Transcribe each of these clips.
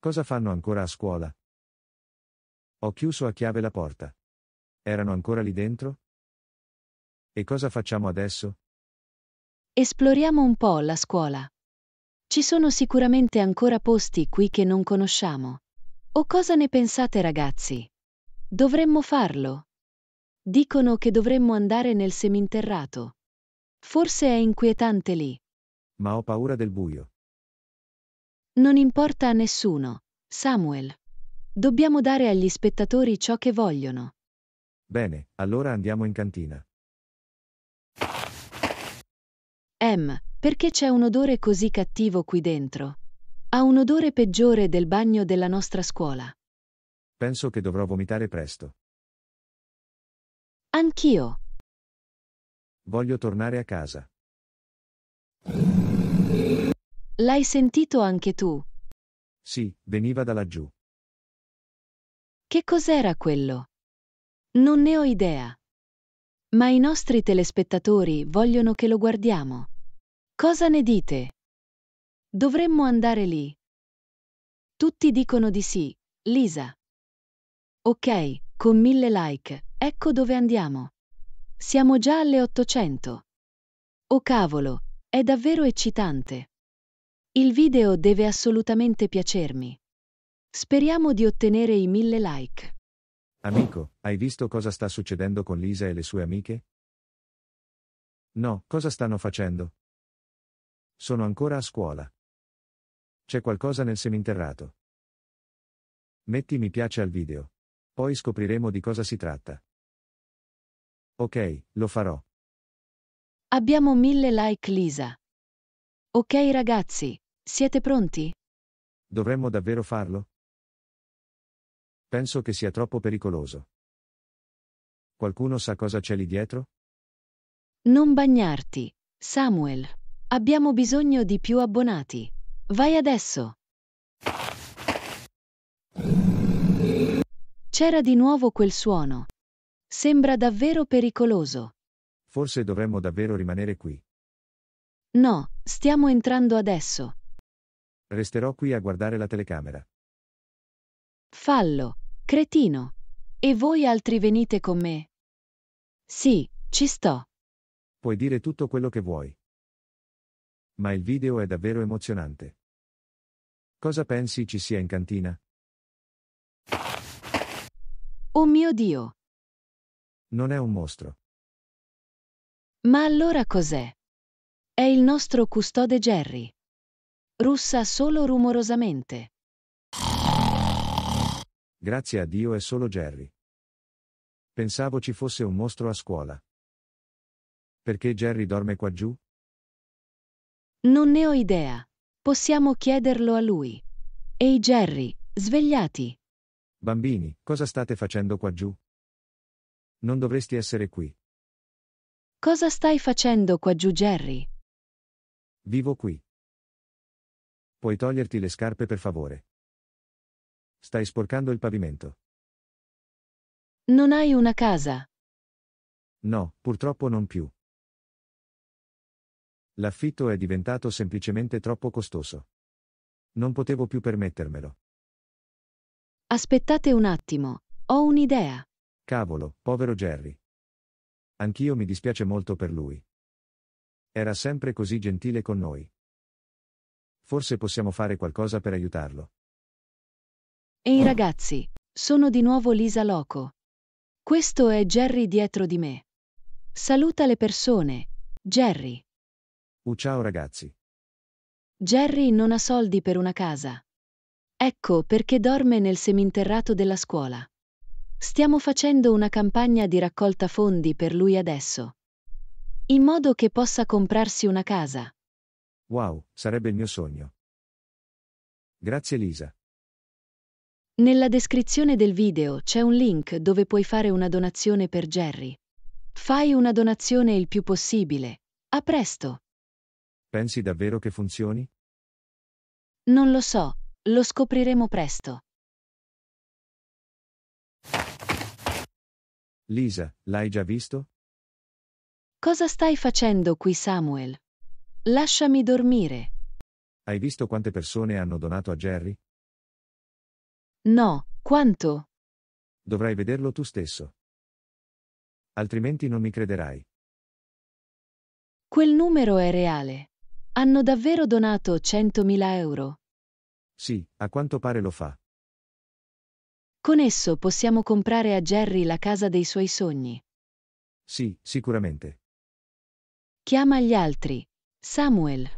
Cosa fanno ancora a scuola? Ho chiuso a chiave la porta. Erano ancora lì dentro? E cosa facciamo adesso? Esploriamo un po' la scuola. Ci sono sicuramente ancora posti qui che non conosciamo. O cosa ne pensate ragazzi? Dovremmo farlo. Dicono che dovremmo andare nel seminterrato. Forse è inquietante lì. Ma ho paura del buio. Non importa a nessuno, Samuel. Dobbiamo dare agli spettatori ciò che vogliono. Bene, allora andiamo in cantina. Em, perché c'è un odore così cattivo qui dentro? Ha un odore peggiore del bagno della nostra scuola. Penso che dovrò vomitare presto. Anch'io. Voglio tornare a casa. L'hai sentito anche tu? Sì, veniva da laggiù. Che cos'era quello? Non ne ho idea. Ma i nostri telespettatori vogliono che lo guardiamo. Cosa ne dite? Dovremmo andare lì. Tutti dicono di sì, Lisa. Ok, con mille like, ecco dove andiamo. Siamo già alle 800. Oh cavolo, è davvero eccitante. Il video deve assolutamente piacermi. Speriamo di ottenere i mille like. Amico, hai visto cosa sta succedendo con Lisa e le sue amiche? No, cosa stanno facendo? Sono ancora a scuola. C'è qualcosa nel seminterrato. Metti mi piace al video. Poi scopriremo di cosa si tratta. Ok, lo farò. Abbiamo mille like Lisa. Ok ragazzi, siete pronti? Dovremmo davvero farlo? Penso che sia troppo pericoloso. Qualcuno sa cosa c'è lì dietro? Non bagnarti, Samuel. Abbiamo bisogno di più abbonati. Vai adesso. C'era di nuovo quel suono. Sembra davvero pericoloso. Forse dovremmo davvero rimanere qui. No, stiamo entrando adesso. Resterò qui a guardare la telecamera. Fallo, cretino. E voi altri venite con me. Sì, ci sto. Puoi dire tutto quello che vuoi. Ma il video è davvero emozionante. Cosa pensi ci sia in cantina? Oh mio Dio! Non è un mostro. Ma allora cos'è? È il nostro custode Jerry russa solo rumorosamente. Grazie a Dio è solo Jerry. Pensavo ci fosse un mostro a scuola. Perché Jerry dorme qua giù? Non ne ho idea. Possiamo chiederlo a lui. Ehi Jerry, svegliati. Bambini, cosa state facendo qua giù? Non dovresti essere qui. Cosa stai facendo qua giù, Jerry? Vivo qui. Puoi toglierti le scarpe per favore. Stai sporcando il pavimento. Non hai una casa. No, purtroppo non più. L'affitto è diventato semplicemente troppo costoso. Non potevo più permettermelo. Aspettate un attimo, ho un'idea. Cavolo, povero Jerry. Anch'io mi dispiace molto per lui. Era sempre così gentile con noi. Forse possiamo fare qualcosa per aiutarlo. Ehi ragazzi, sono di nuovo Lisa Loco. Questo è Jerry dietro di me. Saluta le persone, Jerry. Uh, ciao ragazzi. Jerry non ha soldi per una casa. Ecco perché dorme nel seminterrato della scuola. Stiamo facendo una campagna di raccolta fondi per lui adesso. In modo che possa comprarsi una casa. Wow, sarebbe il mio sogno. Grazie Lisa. Nella descrizione del video c'è un link dove puoi fare una donazione per Jerry. Fai una donazione il più possibile. A presto. Pensi davvero che funzioni? Non lo so, lo scopriremo presto. Lisa, l'hai già visto? Cosa stai facendo qui Samuel? Lasciami dormire. Hai visto quante persone hanno donato a Jerry? No, quanto? Dovrai vederlo tu stesso. Altrimenti non mi crederai. Quel numero è reale. Hanno davvero donato 100.000 euro. Sì, a quanto pare lo fa. Con esso possiamo comprare a Jerry la casa dei suoi sogni. Sì, sicuramente. Chiama gli altri, Samuel.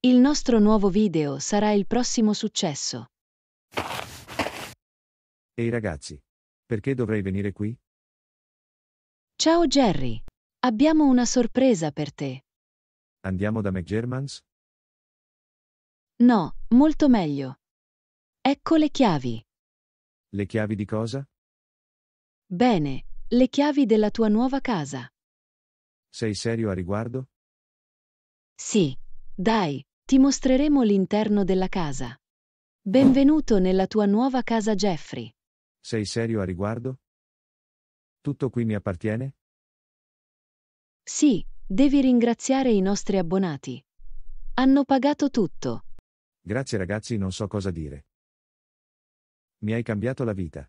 Il nostro nuovo video sarà il prossimo successo. Ehi ragazzi, perché dovrei venire qui? Ciao Jerry, abbiamo una sorpresa per te. Andiamo da McGermans? No, molto meglio. Ecco le chiavi. Le chiavi di cosa? Bene, le chiavi della tua nuova casa. Sei serio a riguardo? Sì, dai, ti mostreremo l'interno della casa. Benvenuto nella tua nuova casa Jeffrey. Sei serio a riguardo? Tutto qui mi appartiene? Sì, devi ringraziare i nostri abbonati. Hanno pagato tutto. Grazie ragazzi, non so cosa dire. Mi hai cambiato la vita.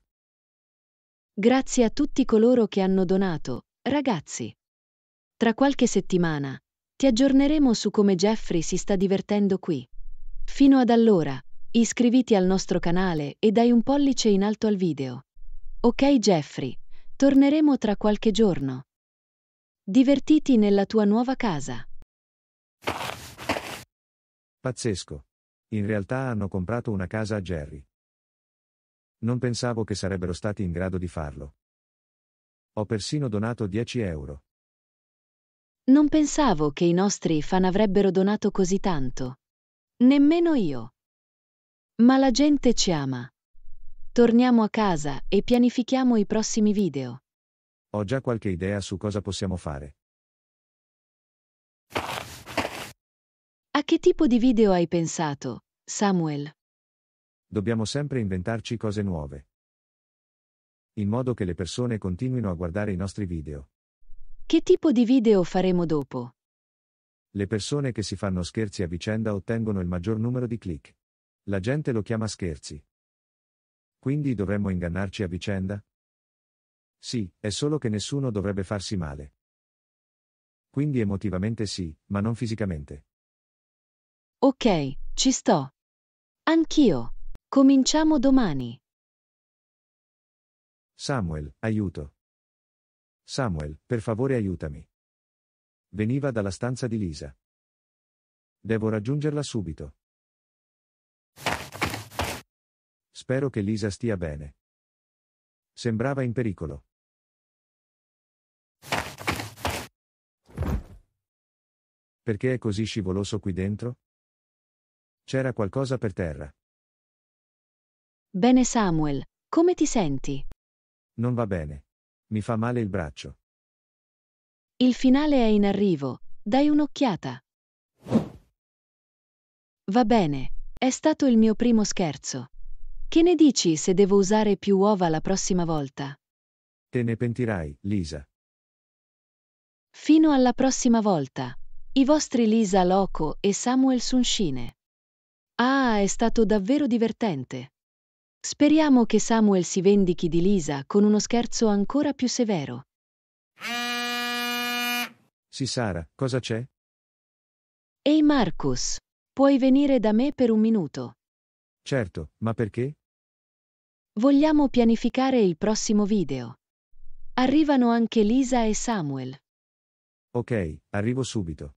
Grazie a tutti coloro che hanno donato, ragazzi. Tra qualche settimana ti aggiorneremo su come Jeffrey si sta divertendo qui. Fino ad allora, iscriviti al nostro canale e dai un pollice in alto al video. Ok Jeffrey, torneremo tra qualche giorno. Divertiti nella tua nuova casa. Pazzesco. In realtà hanno comprato una casa a Jerry. Non pensavo che sarebbero stati in grado di farlo. Ho persino donato 10 euro. Non pensavo che i nostri fan avrebbero donato così tanto. Nemmeno io. Ma la gente ci ama. Torniamo a casa e pianifichiamo i prossimi video. Ho già qualche idea su cosa possiamo fare. A che tipo di video hai pensato, Samuel? Dobbiamo sempre inventarci cose nuove. In modo che le persone continuino a guardare i nostri video. Che tipo di video faremo dopo? Le persone che si fanno scherzi a vicenda ottengono il maggior numero di click. La gente lo chiama scherzi. Quindi dovremmo ingannarci a vicenda? Sì, è solo che nessuno dovrebbe farsi male. Quindi emotivamente sì, ma non fisicamente. Ok, ci sto. Anch'io. Cominciamo domani. Samuel, aiuto. Samuel, per favore aiutami. Veniva dalla stanza di Lisa. Devo raggiungerla subito. Spero che Lisa stia bene. Sembrava in pericolo. Perché è così scivoloso qui dentro? C'era qualcosa per terra. Bene Samuel, come ti senti? Non va bene. Mi fa male il braccio. Il finale è in arrivo. Dai un'occhiata. Va bene, è stato il mio primo scherzo. Che ne dici se devo usare più uova la prossima volta? Te ne pentirai, Lisa. Fino alla prossima volta. I vostri Lisa Loco e Samuel Sunshine. Ah, è stato davvero divertente. Speriamo che Samuel si vendichi di Lisa con uno scherzo ancora più severo. Sì, Sara, cosa c'è? Ehi Marcus, puoi venire da me per un minuto? Certo, ma perché? Vogliamo pianificare il prossimo video. Arrivano anche Lisa e Samuel. Ok, arrivo subito.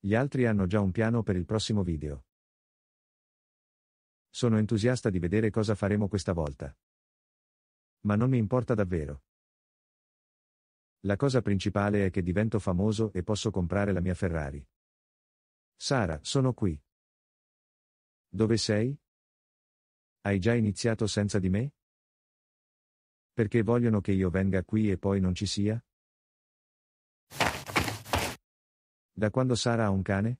Gli altri hanno già un piano per il prossimo video. Sono entusiasta di vedere cosa faremo questa volta. Ma non mi importa davvero. La cosa principale è che divento famoso e posso comprare la mia Ferrari. Sara, sono qui. Dove sei? Hai già iniziato senza di me? Perché vogliono che io venga qui e poi non ci sia? Da quando Sara ha un cane?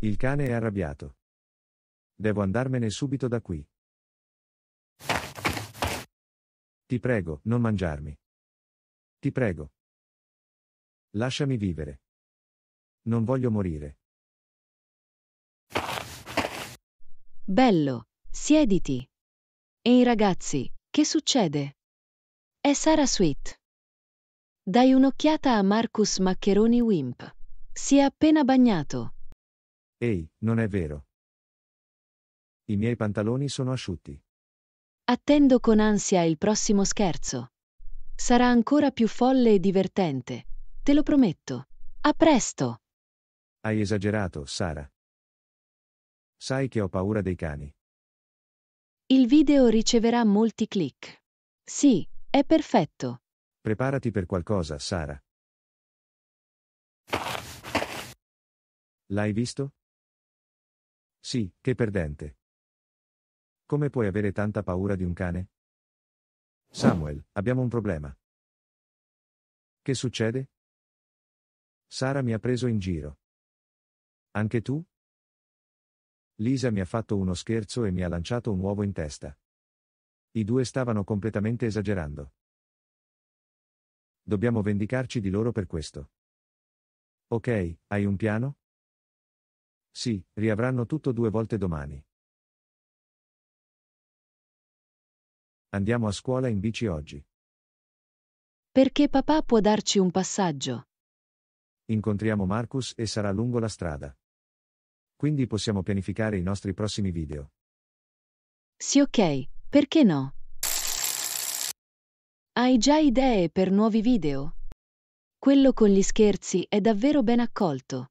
Il cane è arrabbiato. Devo andarmene subito da qui. Ti prego, non mangiarmi. Ti prego. Lasciami vivere. Non voglio morire. Bello, siediti. Ehi ragazzi, che succede? È Sara Sweet. Dai un'occhiata a Marcus Maccheroni Wimp. Si è appena bagnato. Ehi, non è vero. I miei pantaloni sono asciutti. Attendo con ansia il prossimo scherzo. Sarà ancora più folle e divertente. Te lo prometto. A presto. Hai esagerato, Sara. Sai che ho paura dei cani. Il video riceverà molti click. Sì, è perfetto. Preparati per qualcosa, Sara. L'hai visto? Sì, che perdente. Come puoi avere tanta paura di un cane? Samuel, abbiamo un problema. Che succede? Sara mi ha preso in giro. Anche tu? Lisa mi ha fatto uno scherzo e mi ha lanciato un uovo in testa. I due stavano completamente esagerando. Dobbiamo vendicarci di loro per questo. Ok, hai un piano? Sì, riavranno tutto due volte domani. Andiamo a scuola in bici oggi. Perché papà può darci un passaggio? Incontriamo Marcus e sarà lungo la strada. Quindi possiamo pianificare i nostri prossimi video. Sì ok, perché no? Hai già idee per nuovi video? Quello con gli scherzi è davvero ben accolto.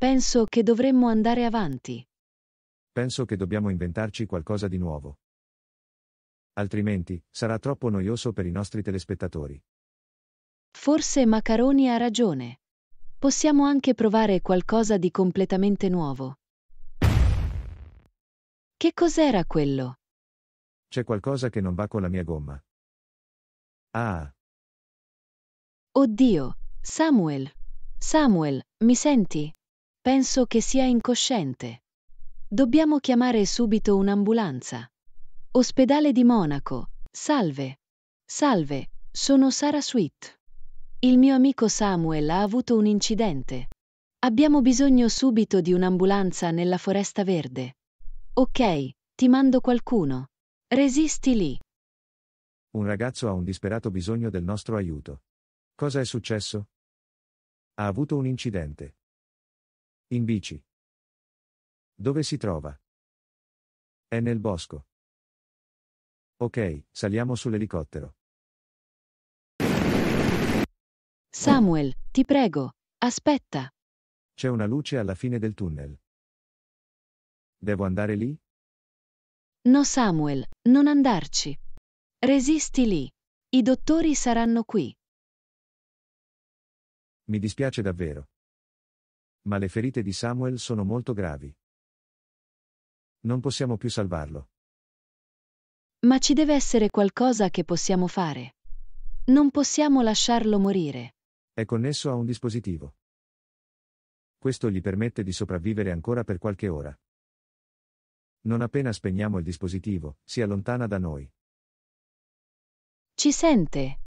Penso che dovremmo andare avanti. Penso che dobbiamo inventarci qualcosa di nuovo. Altrimenti, sarà troppo noioso per i nostri telespettatori. Forse Macaroni ha ragione. Possiamo anche provare qualcosa di completamente nuovo. Che cos'era quello? C'è qualcosa che non va con la mia gomma. Ah. Oddio, Samuel. Samuel, mi senti? Penso che sia incosciente. Dobbiamo chiamare subito un'ambulanza. Ospedale di Monaco. Salve. Salve, sono Sara Sweet. Il mio amico Samuel ha avuto un incidente. Abbiamo bisogno subito di un'ambulanza nella foresta verde. Ok, ti mando qualcuno. Resisti lì. Un ragazzo ha un disperato bisogno del nostro aiuto. Cosa è successo? Ha avuto un incidente. In bici. Dove si trova? È nel bosco. Ok, saliamo sull'elicottero. Samuel, ti prego, aspetta. C'è una luce alla fine del tunnel. Devo andare lì? No, Samuel, non andarci. Resisti lì. I dottori saranno qui. Mi dispiace davvero ma le ferite di Samuel sono molto gravi. Non possiamo più salvarlo. Ma ci deve essere qualcosa che possiamo fare. Non possiamo lasciarlo morire. È connesso a un dispositivo. Questo gli permette di sopravvivere ancora per qualche ora. Non appena spegniamo il dispositivo, si allontana da noi. Ci sente?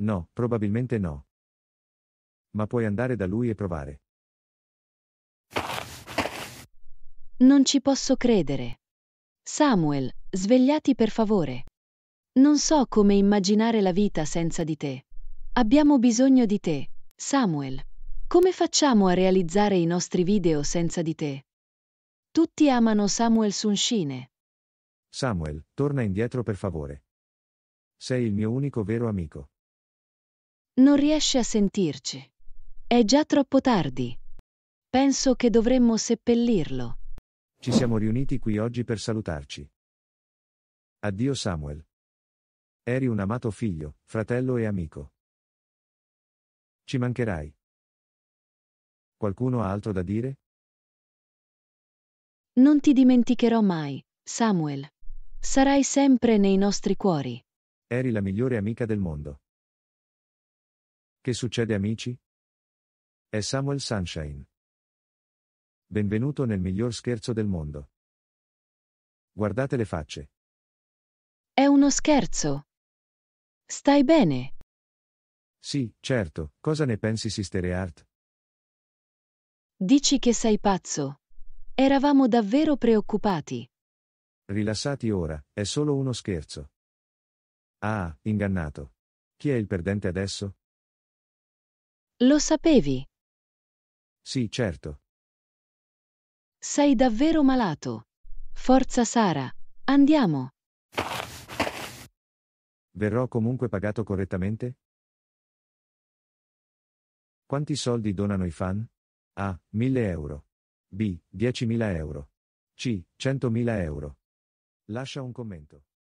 No, probabilmente no. Ma puoi andare da lui e provare. Non ci posso credere. Samuel, svegliati per favore. Non so come immaginare la vita senza di te. Abbiamo bisogno di te, Samuel. Come facciamo a realizzare i nostri video senza di te? Tutti amano Samuel Sunshine. Samuel, torna indietro per favore. Sei il mio unico vero amico. Non riesce a sentirci. È già troppo tardi. Penso che dovremmo seppellirlo. Ci siamo riuniti qui oggi per salutarci. Addio Samuel. Eri un amato figlio, fratello e amico. Ci mancherai. Qualcuno ha altro da dire? Non ti dimenticherò mai, Samuel. Sarai sempre nei nostri cuori. Eri la migliore amica del mondo. Che succede amici? È Samuel Sunshine. Benvenuto nel miglior scherzo del mondo. Guardate le facce. È uno scherzo. Stai bene? Sì, certo. Cosa ne pensi, Sister Art? Dici che sei pazzo. Eravamo davvero preoccupati. Rilassati ora, è solo uno scherzo. Ah, ingannato. Chi è il perdente adesso? Lo sapevi? Sì, certo. Sei davvero malato. Forza Sara, andiamo. Verrò comunque pagato correttamente? Quanti soldi donano i fan? A. 1000 euro. B. 10.000 euro. C. 100.000 euro. Lascia un commento.